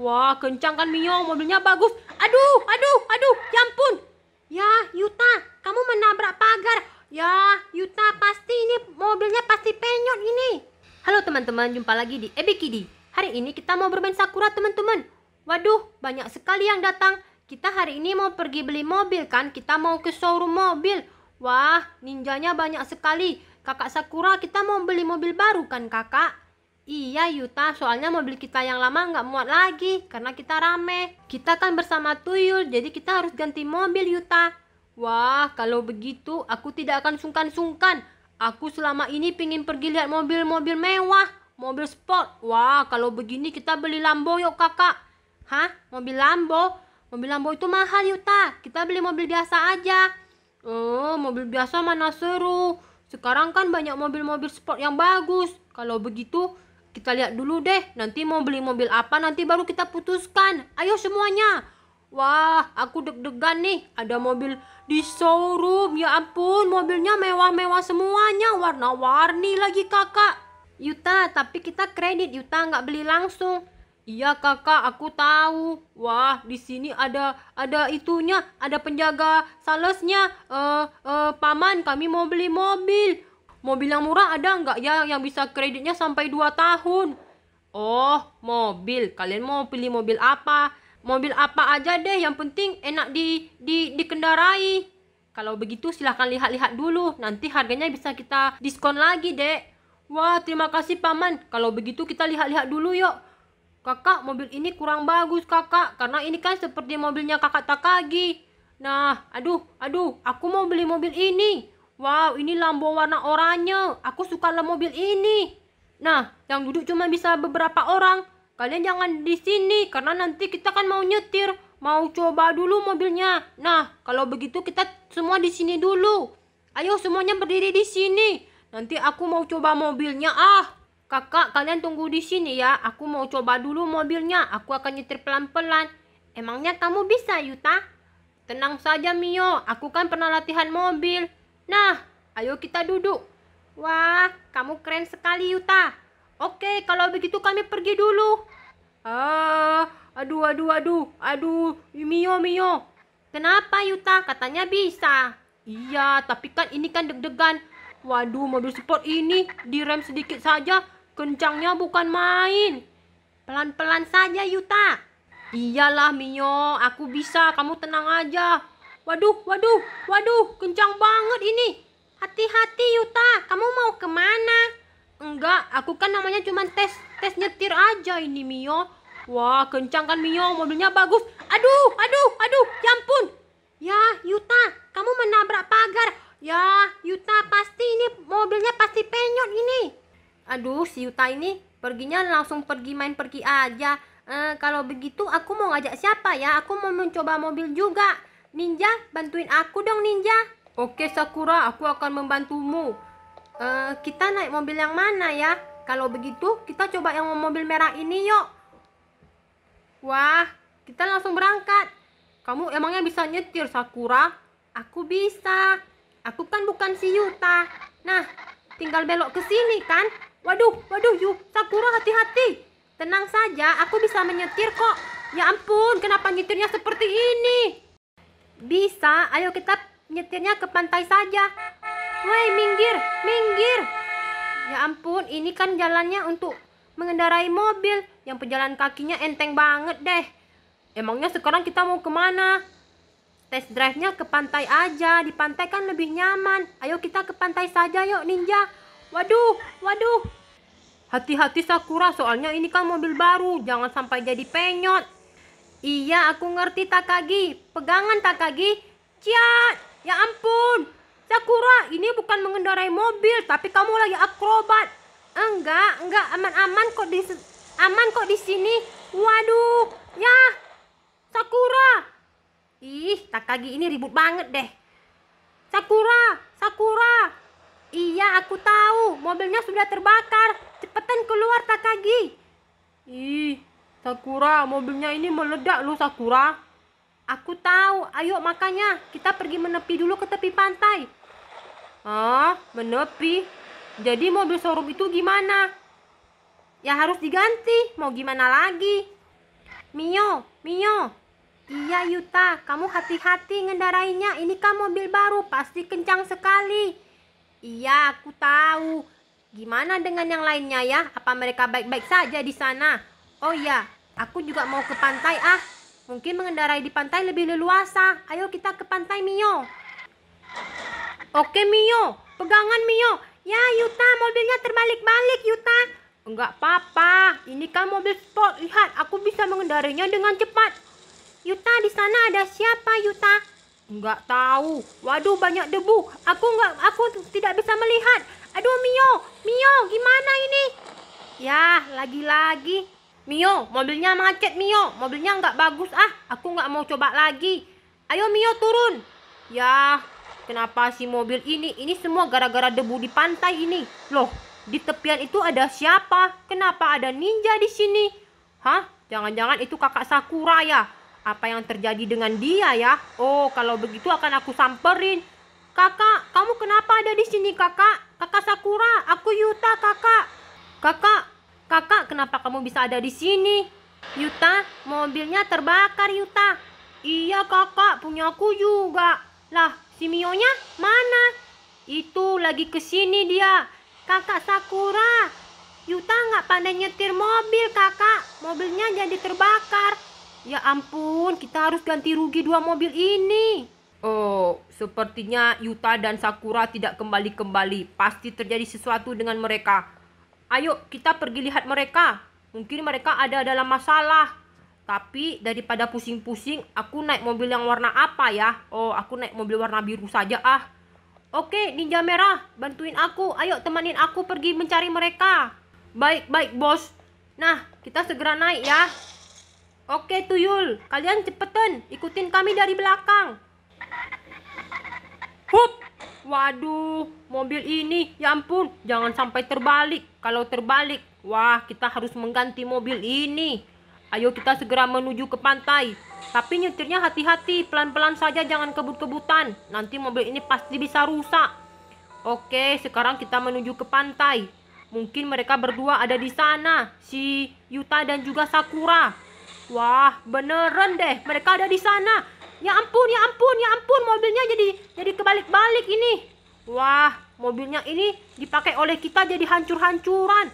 Wah, kencang kan Mio, mobilnya bagus. Aduh, aduh, aduh, ya ampun. Ya, Yuta, kamu menabrak pagar. Ya, Yuta, pasti ini mobilnya pasti penyot ini. Halo teman-teman, jumpa lagi di Ebikidi. Hari ini kita mau bermain Sakura, teman-teman. Waduh, banyak sekali yang datang. Kita hari ini mau pergi beli mobil kan? Kita mau ke showroom mobil. Wah, ninjanya banyak sekali. Kakak Sakura, kita mau beli mobil baru kan, Kakak? Iya Yuta, soalnya mobil kita yang lama nggak muat lagi karena kita rame. Kita kan bersama tuyul, jadi kita harus ganti mobil Yuta. Wah, kalau begitu aku tidak akan sungkan-sungkan. Aku selama ini pingin pergi lihat mobil-mobil mewah, mobil sport. Wah, kalau begini kita beli Lambo yuk kakak. Hah? Mobil Lambo? Mobil Lambo itu mahal Yuta, kita beli mobil biasa aja. Oh, mobil biasa mana seru. Sekarang kan banyak mobil-mobil sport yang bagus. Kalau begitu, kita lihat dulu deh, nanti mau beli mobil apa nanti baru kita putuskan. Ayo semuanya. Wah, aku deg-degan nih. Ada mobil di showroom. Ya ampun, mobilnya mewah-mewah semuanya. Warna-warni lagi kakak. Yuta, tapi kita kredit Yuta nggak beli langsung. Iya kakak, aku tahu. Wah, di sini ada ada itunya, ada penjaga salesnya. Eh, uh, uh, paman, kami mau beli mobil. Mobil yang murah ada nggak ya yang bisa kreditnya sampai 2 tahun? Oh, mobil. Kalian mau pilih mobil apa? Mobil apa aja deh, yang penting enak di, di dikendarai. Kalau begitu silahkan lihat-lihat dulu, nanti harganya bisa kita diskon lagi, Dek. Wah, terima kasih Paman. Kalau begitu kita lihat-lihat dulu yuk. Kakak, mobil ini kurang bagus, Kakak, karena ini kan seperti mobilnya Kakak Takagi. Nah, aduh, aduh, aku mau beli mobil ini. Wow, ini Lambo warna oranye. Aku suka mobil ini. Nah, yang duduk cuma bisa beberapa orang. Kalian jangan di sini karena nanti kita kan mau nyetir. Mau coba dulu mobilnya. Nah, kalau begitu kita semua di sini dulu. Ayo semuanya berdiri di sini. Nanti aku mau coba mobilnya ah. Kakak, kalian tunggu di sini ya. Aku mau coba dulu mobilnya. Aku akan nyetir pelan-pelan. Emangnya kamu bisa, Yuta? Tenang saja, Mio. Aku kan pernah latihan mobil. Nah, ayo kita duduk. Wah, kamu keren sekali Yuta. Oke, kalau begitu kami pergi dulu. Ah, aduh, aduh, aduh, aduh, Mio, Mio. Kenapa Yuta? Katanya bisa. Iya, tapi kan ini kan deg-degan. Waduh, mobil sport ini direm sedikit saja, kencangnya bukan main. Pelan-pelan saja Yuta. Iyalah Mio, aku bisa, kamu tenang aja. Waduh, waduh, waduh, kencang banget ini. Hati-hati Yuta, kamu mau kemana? Enggak, aku kan namanya cuma tes tes nyetir aja ini Mio. Wah, kencang kan Mio, mobilnya bagus. Aduh, aduh, aduh, ya ampun. Ya, Yuta, kamu menabrak pagar. Ya, Yuta pasti ini mobilnya pasti penyot ini. Aduh, si Yuta ini perginya langsung pergi main pergi aja. Eh, kalau begitu aku mau ngajak siapa ya? Aku mau mencoba mobil juga. Ninja, bantuin aku dong Ninja. Oke Sakura, aku akan membantumu. Uh, kita naik mobil yang mana ya? Kalau begitu, kita coba yang mobil merah ini yuk. Wah, kita langsung berangkat. Kamu emangnya bisa nyetir Sakura? Aku bisa. Aku kan bukan si Yuta. Nah, tinggal belok ke sini kan? Waduh, waduh, yuk, Sakura hati-hati. Tenang saja, aku bisa menyetir kok. Ya ampun, kenapa nyetirnya seperti ini? Bisa, ayo kita nyetirnya ke pantai saja. Woi, minggir, minggir. Ya ampun, ini kan jalannya untuk mengendarai mobil. Yang pejalan kakinya enteng banget deh. Emangnya sekarang kita mau kemana? Test drive-nya ke pantai aja. Di pantai kan lebih nyaman. Ayo kita ke pantai saja yuk, Ninja. Waduh, waduh. Hati-hati Sakura, soalnya ini kan mobil baru. Jangan sampai jadi penyot. Iya, aku ngerti Takagi. Pegangan Takagi. Cia, ya ampun. Sakura, ini bukan mengendarai mobil, tapi kamu lagi akrobat. Enggak, enggak aman-aman kok di aman kok di sini. Waduh, ya. Sakura. Ih, Takagi ini ribut banget deh. Sakura, Sakura. Iya, aku tahu. Mobilnya sudah terbakar. Cepetan keluar, Takagi. Ih, Sakura, mobilnya ini meledak loh Sakura. Aku tahu, ayo makanya kita pergi menepi dulu ke tepi pantai. Ah, menepi? Jadi mobil showroom itu gimana? Ya harus diganti, mau gimana lagi? Mio, Mio. Iya Yuta, kamu hati-hati ngendarainya. Ini kan mobil baru, pasti kencang sekali. Iya, aku tahu. Gimana dengan yang lainnya ya? Apa mereka baik-baik saja di sana? Oh iya, aku juga mau ke pantai ah. Mungkin mengendarai di pantai lebih leluasa. Ayo kita ke pantai Mio. Oke Mio, pegangan Mio. Ya Yuta, mobilnya terbalik-balik Yuta. Enggak apa-apa, ini kan mobil sport. Lihat, aku bisa mengendarainya dengan cepat. Yuta, di sana ada siapa Yuta? Enggak tahu. Waduh, banyak debu. Aku enggak aku tidak bisa melihat. Aduh Mio, Mio, gimana ini? Ya, lagi-lagi Mio, mobilnya macet Mio. Mobilnya nggak bagus ah. Aku nggak mau coba lagi. Ayo Mio turun. Ya, kenapa sih mobil ini? Ini semua gara-gara debu di pantai ini. Loh, di tepian itu ada siapa? Kenapa ada ninja di sini? Hah? Jangan-jangan itu kakak Sakura ya? Apa yang terjadi dengan dia ya? Oh, kalau begitu akan aku samperin. Kakak, kamu kenapa ada di sini kakak? Kakak Sakura, aku Yuta kakak. Kakak, Kakak, kenapa kamu bisa ada di sini? Yuta, mobilnya terbakar Yuta. Iya kakak, punya aku juga. Lah, si Mio-nya mana? Itu lagi ke sini dia. Kakak Sakura, Yuta nggak pandai nyetir mobil kakak. Mobilnya jadi terbakar. Ya ampun, kita harus ganti rugi dua mobil ini. Oh, sepertinya Yuta dan Sakura tidak kembali-kembali. Pasti terjadi sesuatu dengan mereka. Ayo kita pergi lihat mereka. Mungkin mereka ada dalam masalah. Tapi daripada pusing-pusing, aku naik mobil yang warna apa ya? Oh, aku naik mobil warna biru saja ah. Oke, Ninja Merah, bantuin aku. Ayo temanin aku pergi mencari mereka. Baik, baik, bos. Nah, kita segera naik ya. Oke, Tuyul. Kalian cepetan, ikutin kami dari belakang. Hup! Waduh, mobil ini, ya ampun, jangan sampai terbalik. Kalau terbalik, wah, kita harus mengganti mobil ini. Ayo kita segera menuju ke pantai. Tapi nyetirnya hati-hati, pelan-pelan saja jangan kebut-kebutan. Nanti mobil ini pasti bisa rusak. Oke, sekarang kita menuju ke pantai. Mungkin mereka berdua ada di sana, si Yuta dan juga Sakura. Wah, beneran deh, mereka ada di sana. Ya ampun, ya ampun, ya ampun, mobilnya jadi jadi kebalik-balik ini. Wah, mobilnya ini dipakai oleh kita jadi hancur-hancuran.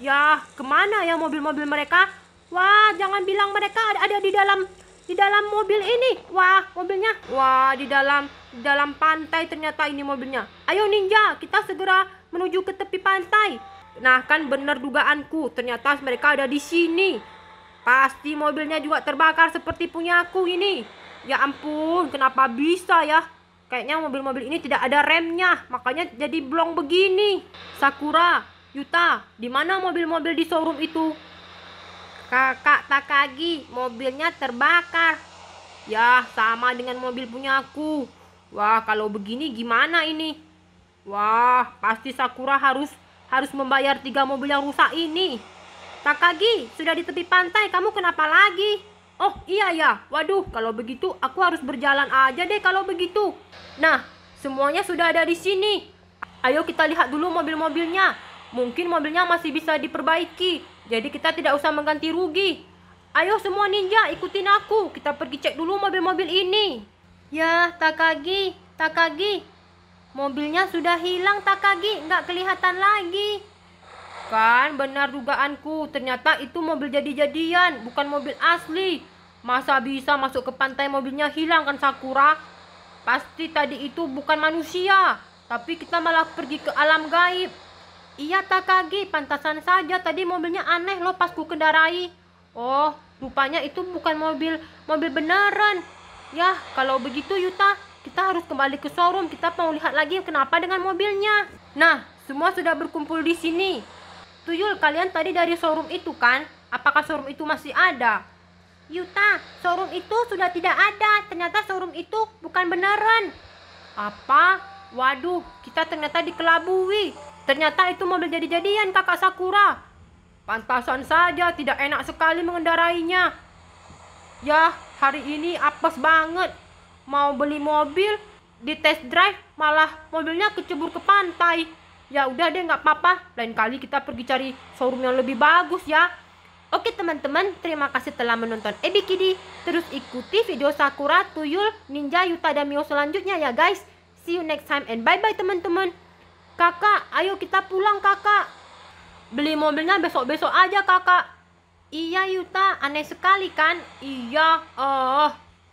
Ya, kemana ya mobil-mobil mereka? Wah, jangan bilang mereka ada, ada di dalam di dalam mobil ini. Wah, mobilnya. Wah, di dalam di dalam pantai ternyata ini mobilnya. Ayo ninja, kita segera menuju ke tepi pantai. Nah, kan benar dugaanku. Ternyata mereka ada di sini. Pasti mobilnya juga terbakar seperti punyaku ini. Ya ampun, kenapa bisa ya? Kayaknya mobil-mobil ini tidak ada remnya, makanya jadi blong begini. Sakura, Yuta, di mana mobil-mobil di showroom itu? Kakak Takagi, mobilnya terbakar. Ya, sama dengan mobil punya aku. Wah, kalau begini gimana ini? Wah, pasti Sakura harus harus membayar tiga mobil yang rusak ini. Takagi, sudah di tepi pantai, kamu kenapa lagi? Oh iya ya, waduh kalau begitu aku harus berjalan aja deh kalau begitu. Nah, semuanya sudah ada di sini. Ayo kita lihat dulu mobil-mobilnya. Mungkin mobilnya masih bisa diperbaiki, jadi kita tidak usah mengganti rugi. Ayo semua ninja ikutin aku, kita pergi cek dulu mobil-mobil ini. Ya, Takagi, Takagi, mobilnya sudah hilang Takagi, nggak kelihatan lagi kan benar dugaanku ternyata itu mobil jadi-jadian bukan mobil asli masa bisa masuk ke pantai mobilnya hilang kan Sakura pasti tadi itu bukan manusia tapi kita malah pergi ke alam gaib iya Takagi pantasan saja tadi mobilnya aneh loh pas ku kendarai oh rupanya itu bukan mobil mobil beneran ya kalau begitu Yuta kita harus kembali ke showroom kita mau lihat lagi kenapa dengan mobilnya nah semua sudah berkumpul di sini Tuyul, kalian tadi dari showroom itu kan? Apakah showroom itu masih ada? Yuta, showroom itu sudah tidak ada. Ternyata showroom itu bukan beneran. Apa? Waduh, kita ternyata dikelabui. Ternyata itu mobil jadi-jadian kakak Sakura. Pantasan saja tidak enak sekali mengendarainya. Yah, hari ini apes banget. Mau beli mobil, di test drive malah mobilnya kecebur ke pantai ya udah deh nggak apa-apa lain kali kita pergi cari showroom yang lebih bagus ya Oke teman-teman, terima kasih telah menonton Ebikidi. Terus ikuti video Sakura, Tuyul, Ninja, Yuta, dan Mio selanjutnya ya guys. See you next time and bye-bye teman-teman. Kakak, ayo kita pulang kakak. Beli mobilnya besok-besok aja kakak. Iya Yuta, aneh sekali kan? Iya, oh.